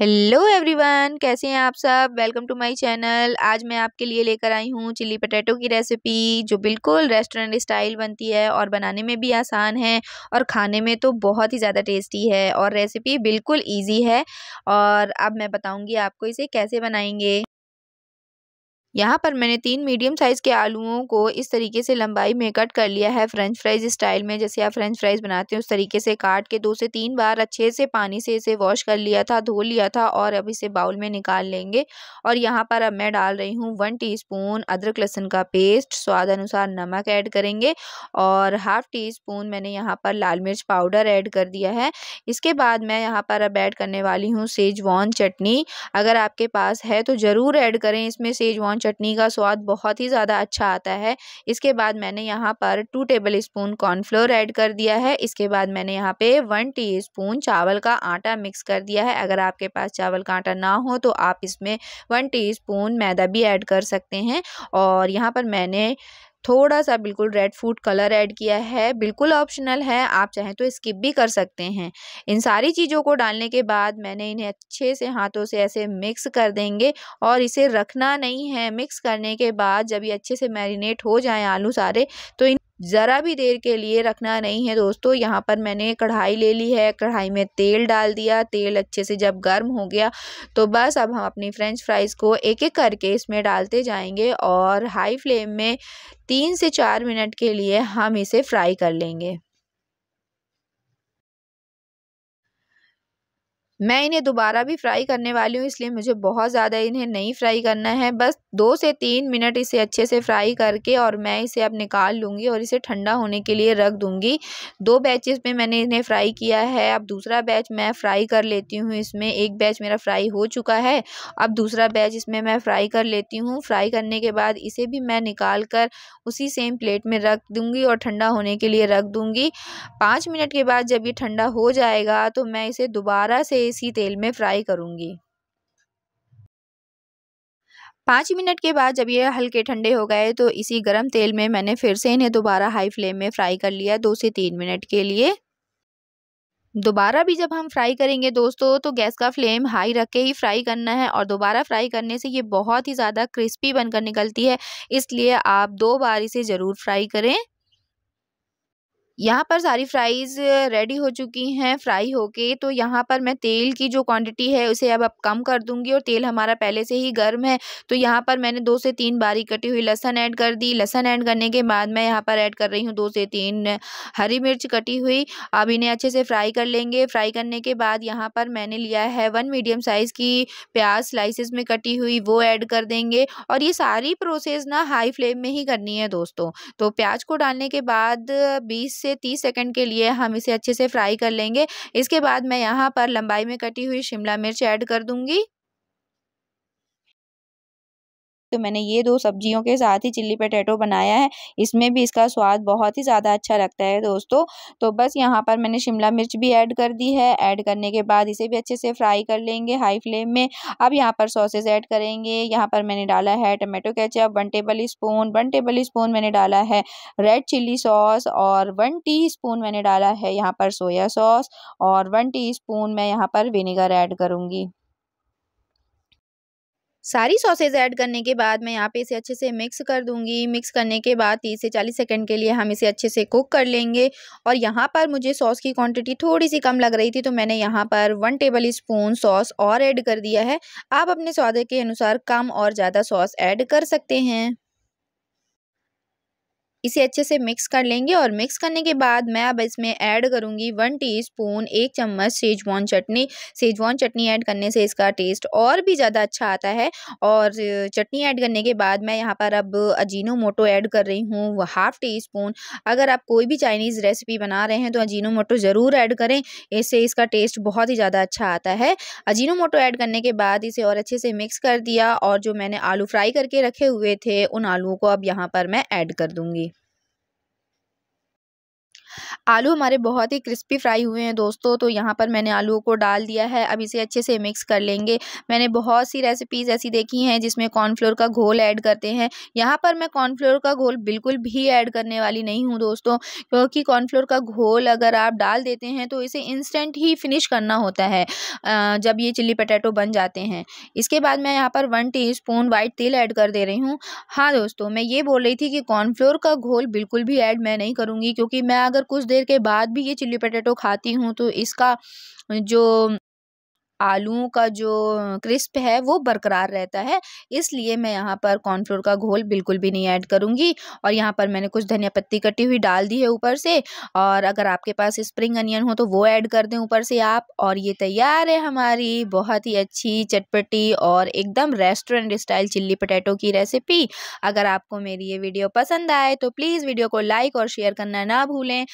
hello everyone कैसे हैं आप सब वेलकम टू माय चैनल आज मैं आपके लिए लेकर आई हूँ चिल्ली पटेटो की रेसिपी जो बिल्कुल रेस्टोरेंट स्टाइल बनती है और बनाने में भी आसान है और खाने में तो बहुत ही ज़्यादा टेस्टी है और रेसिपी बिल्कुल इजी है और अब मैं बताऊँगी आपको इसे कैसे बनाएंगे यहाँ पर मैंने तीन मीडियम साइज़ के आलूओं को इस तरीके से लंबाई में कट कर लिया है फ्रेंच फ्राइज़ स्टाइल में जैसे आप फ्रेंच फ्राइज़ बनाते हैं उस तरीके से काट के दो से तीन बार अच्छे से पानी से इसे वॉश कर लिया था धो लिया था और अब इसे बाउल में निकाल लेंगे और यहाँ पर अब मैं डाल रही हूँ वन टी अदरक लहसुन का पेस्ट स्वाद अनुसार नमक ऐड करेंगे और हाफ़ टी स्पून मैंने यहाँ पर लाल मिर्च पाउडर ऐड कर दिया है इसके बाद मैं यहाँ पर अब ऐड करने वाली हूँ सेजवान चटनी अगर आपके पास है तो ज़रूर ऐड करें इसमें सेजवान चटनी का स्वाद बहुत ही ज़्यादा अच्छा आता है इसके बाद मैंने यहाँ पर two tablespoon cornflour add कर दिया है इसके बाद मैंने यहाँ पे वन टी स्पून चावल का आटा मिक्स कर दिया है अगर आपके पास चावल का आटा ना हो तो आप इसमें वन टी मैदा भी ऐड कर सकते हैं और यहाँ पर मैंने थोड़ा सा बिल्कुल रेड फूड कलर ऐड किया है बिल्कुल ऑप्शनल है आप चाहें तो स्किप भी कर सकते हैं इन सारी चीज़ों को डालने के बाद मैंने इन्हें अच्छे से हाथों से ऐसे मिक्स कर देंगे और इसे रखना नहीं है मिक्स करने के बाद जब ये अच्छे से मैरिनेट हो जाएं आलू सारे तो इन ज़रा भी देर के लिए रखना नहीं है दोस्तों यहाँ पर मैंने कढ़ाई ले ली है कढ़ाई में तेल डाल दिया तेल अच्छे से जब गर्म हो गया तो बस अब हम अपनी फ़्रेंच फ्राइज़ को एक एक करके इसमें डालते जाएंगे और हाई फ्लेम में तीन से चार मिनट के लिए हम इसे फ्राई कर लेंगे मैं इन्हें दोबारा भी फ्राई करने वाली हूँ इसलिए मुझे बहुत ज़्यादा इन्हें नहीं फ्राई करना है बस दो से तीन मिनट इसे अच्छे से फ्राई करके और मैं इसे अब निकाल लूँगी और इसे ठंडा होने के लिए रख दूँगी दो बैचेस में मैंने इन्हें फ्राई किया है अब दूसरा बैच मैं फ्राई कर लेती हूँ इसमें एक बैच मेरा फ्राई हो चुका है अब दूसरा बैच इसमें मैं फ्राई कर लेती हूँ फ्राई करने के बाद इसे भी मैं निकाल कर उसी सेम प्लेट में रख दूँगी और ठंडा होने के लिए रख दूँगी पाँच मिनट के बाद जब ये ठंडा हो जाएगा तो मैं इसे दोबारा से इसी तेल में फ्राई करूँगी पाँच मिनट के बाद जब ये हल्के ठंडे हो गए तो इसी गरम तेल में मैंने फिर से इन्हें दोबारा हाई फ्लेम में फ्राई कर लिया दो से तीन मिनट के लिए दोबारा भी जब हम फ्राई करेंगे दोस्तों तो गैस का फ्लेम हाई रख के ही फ्राई करना है और दोबारा फ्राई करने से ये बहुत ही ज़्यादा क्रिस्पी बनकर निकलती है इसलिए आप दो बार इसे ज़रूर फ्राई करें यहाँ पर सारी फ्राइज़ रेडी हो चुकी हैं फ्राई होके तो यहाँ पर मैं तेल की जो क्वांटिटी है उसे अब अब कम कर दूंगी और तेल हमारा पहले से ही गर्म है तो यहाँ पर मैंने दो से तीन बारीक कटी हुई लहसन ऐड कर दी लहसन ऐड करने के बाद मैं यहाँ पर ऐड कर रही हूँ दो से तीन हरी मिर्च कटी हुई अब इन्हें अच्छे से फ्राई कर लेंगे फ्राई करने के बाद यहाँ पर मैंने लिया है वन मीडियम साइज़ की प्याज स्लाइसिस में कटी हुई वो ऐड कर देंगे और ये सारी प्रोसेस ना हाई फ्लेम में ही करनी है दोस्तों तो प्याज को डालने के बाद बीस से तीस सेकेंड के लिए हम इसे अच्छे से फ्राई कर लेंगे इसके बाद मैं यहाँ पर लंबाई में कटी हुई शिमला मिर्च ऐड कर दूँगी तो मैंने ये दो सब्जियों के साथ ही चिल्ली पटेटो बनाया है इसमें भी इसका स्वाद बहुत ही ज़्यादा अच्छा लगता है दोस्तों तो बस यहाँ पर मैंने शिमला मिर्च भी ऐड कर दी है ऐड करने के बाद इसे भी अच्छे से फ्राई कर लेंगे हाई फ्लेम में अब यहाँ पर सॉसेज ऐड करेंगे यहाँ पर मैंने डाला है tomato ketchup one tablespoon one tablespoon मैंने डाला है रेड चिल्ली सॉस और वन टी स्पून मैंने डाला है यहाँ पर सोया सॉस और वन टी स्पून मैं यहाँ पर विनेगर ऐड करूँगी सारी सॉसेज ऐड करने के बाद मैं यहाँ पे इसे अच्छे से मिक्स कर दूंगी मिक्स करने के बाद तीस से चालीस सेकंड के लिए हम इसे अच्छे से कुक कर लेंगे और यहाँ पर मुझे सॉस की क्वांटिटी थोड़ी सी कम लग रही थी तो मैंने यहाँ पर वन टेबल स्पून सॉस और ऐड कर दिया है आप अपने स्वाद के अनुसार कम और ज़्यादा सॉस ऐड कर सकते हैं इसे अच्छे से मिक्स कर लेंगे और मिक्स करने के बाद मैं अब इसमें ऐड करूँगी वन टीस्पून एक चम्मच सेजवान चटनी सेजवान चटनी ऐड करने से इसका टेस्ट और भी ज़्यादा अच्छा आता है और चटनी ऐड करने के बाद मैं यहाँ पर अब अजीनो मोटो ऐड कर रही हूँ हाफ़ टी स्पून अगर आप कोई भी चाइनीज़ रेसिपी बना रहे हैं तो अजीनो मोटो ज़रूर ऐड करें इससे इसका टेस्ट बहुत ही ज़्यादा अच्छा आता है अजीनो मोटो ऐड करने के बाद इसे और अच्छे से मिक्स कर दिया और जो मैंने आलू फ्राई करके रखे हुए थे उन आलुओं को अब यहाँ पर मैं ऐड कर दूँगी आलू हमारे बहुत ही क्रिस्पी फ्राई हुए हैं दोस्तों तो यहाँ पर मैंने आलू को डाल दिया है अब इसे अच्छे से मिक्स कर लेंगे मैंने बहुत सी रेसिपीज़ ऐसी देखी हैं जिसमें कॉर्नफ्लोर का घोल ऐड करते हैं यहाँ पर मैं कॉर्नफ्लोर का घोल बिल्कुल भी ऐड करने वाली नहीं हूँ दोस्तों क्योंकि कॉर्नफ्लोर का घोल अगर आप डाल देते हैं तो इसे इंस्टेंट ही फिनिश करना होता है जब ये चिल्ली पटेटो बन जाते हैं इसके बाद मैं यहाँ पर वन टी स्पून वाइट तेल ऐड कर दे रही हूँ हाँ दोस्तों मैं ये बोल रही थी कि कॉर्नफ्लोर का घोल बिल्कुल भी ऐड मैं नहीं करूँगी क्योंकि मैं अगर कुछ देर के बाद भी ये चिल्ली पटेटो खाती हूँ तो इसका जो आलूओं का जो क्रिस्प है वो बरकरार रहता है इसलिए मैं यहाँ पर कॉर्नफ्लोर का घोल बिल्कुल भी नहीं ऐड करूँगी और यहाँ पर मैंने कुछ धनिया पत्ती कटी हुई डाल दी है ऊपर से और अगर आपके पास स्प्रिंग अनियन हो तो वो ऐड कर दें ऊपर से आप और ये तैयार है हमारी बहुत ही अच्छी चटपटी और एकदम रेस्टोरेंट स्टाइल चिल्ली पटेटो की रेसिपी अगर आपको मेरी ये वीडियो पसंद आए तो प्लीज़ वीडियो को लाइक और शेयर करना ना भूलें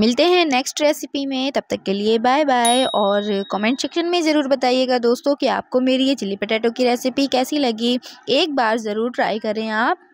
मिलते हैं नेक्स्ट रेसिपी में तब तक के लिए बाय बाय और कमेंट सेक्शन में ज़रूर बताइएगा दोस्तों कि आपको मेरी ये चिली पटेटो की रेसिपी कैसी लगी एक बार ज़रूर ट्राई करें आप